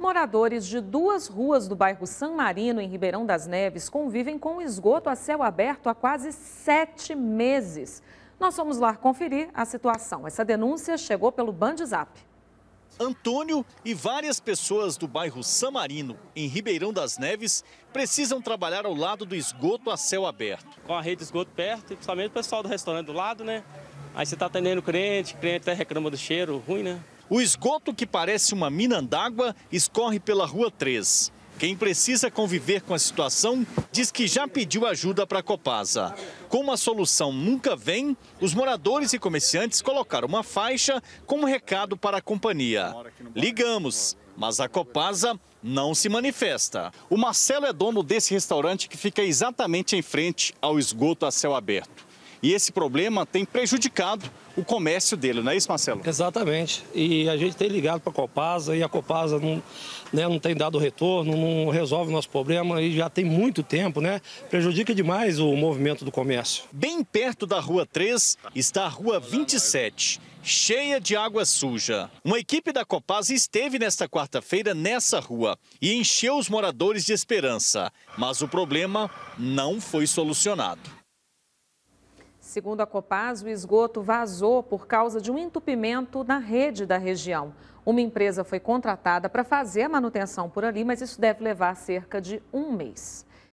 Moradores de duas ruas do bairro San Marino, em Ribeirão das Neves, convivem com o esgoto a céu aberto há quase sete meses. Nós vamos lá conferir a situação. Essa denúncia chegou pelo Bandzap. Antônio e várias pessoas do bairro San Marino, em Ribeirão das Neves, precisam trabalhar ao lado do esgoto a céu aberto. Com a rede de esgoto perto, principalmente o pessoal do restaurante do lado, né? Aí você está atendendo cliente, cliente reclama do cheiro ruim, né? O esgoto, que parece uma mina d'água, escorre pela Rua 3. Quem precisa conviver com a situação diz que já pediu ajuda para a Copasa. Como a solução nunca vem, os moradores e comerciantes colocaram uma faixa como recado para a companhia. Ligamos, mas a Copasa não se manifesta. O Marcelo é dono desse restaurante que fica exatamente em frente ao esgoto a céu aberto. E esse problema tem prejudicado o comércio dele, não é isso, Marcelo? Exatamente. E a gente tem ligado para a Copasa e a Copasa não, né, não tem dado retorno, não resolve o nosso problema e já tem muito tempo, né? Prejudica demais o movimento do comércio. Bem perto da Rua 3 está a Rua 27, cheia de água suja. Uma equipe da Copasa esteve nesta quarta-feira nessa rua e encheu os moradores de esperança, mas o problema não foi solucionado. Segundo a Copaz, o esgoto vazou por causa de um entupimento na rede da região. Uma empresa foi contratada para fazer a manutenção por ali, mas isso deve levar cerca de um mês.